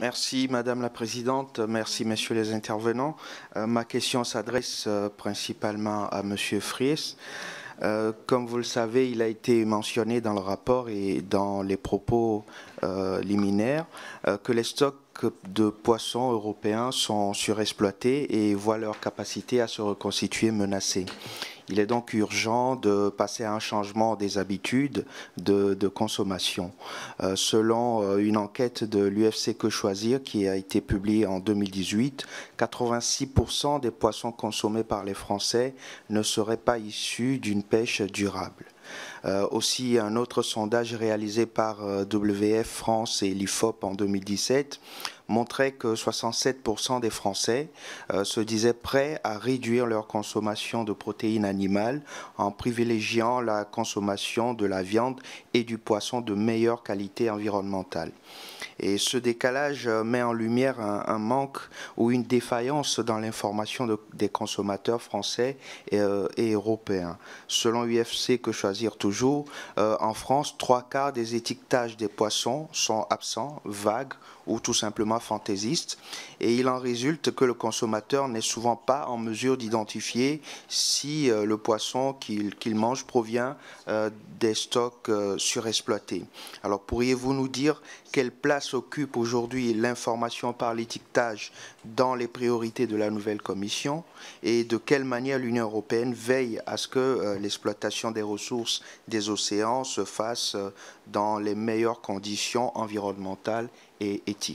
Merci Madame la Présidente, merci Messieurs les intervenants. Euh, ma question s'adresse euh, principalement à Monsieur Fries. Euh, comme vous le savez, il a été mentionné dans le rapport et dans les propos liminaires que les stocks de poissons européens sont surexploités et voient leur capacité à se reconstituer menacée. Il est donc urgent de passer à un changement des habitudes de, consommation. Euh, selon euh, une enquête de l'UFC Que Choisir qui a été publiée en 2018, 86% des poissons consommés par les Français ne seraient pas issus d'une pêche durable. Euh, aussi, un autre sondage réalisé par WF France et l'IFOP en 2017 montrait que 67% des Français euh, se disaient prêts à réduire leur consommation de protéines animales en privilégiant la consommation de la viande et du poisson de meilleure qualité environnementale. Et ce décalage euh, met en lumière un, manque ou une défaillance dans l'information des consommateurs français et, euh, européens. Selon UFC Que Choisir Toujours, en France, trois quarts des étiquetages des poissons sont absents, vagues ou tout simplement fantaisiste et il en résulte que le consommateur n'est souvent pas en mesure d'identifier si euh, le poisson qu'il mange provient euh, des stocks euh, surexploités. Alors pourriez-vous nous dire quelle place occupe aujourd'hui l'information par l'étiquetage dans les priorités de la nouvelle Commission et de quelle manière l'Union européenne veille à ce que l'exploitation des ressources des océans se fasse dans les meilleures conditions environnementales et éthiques.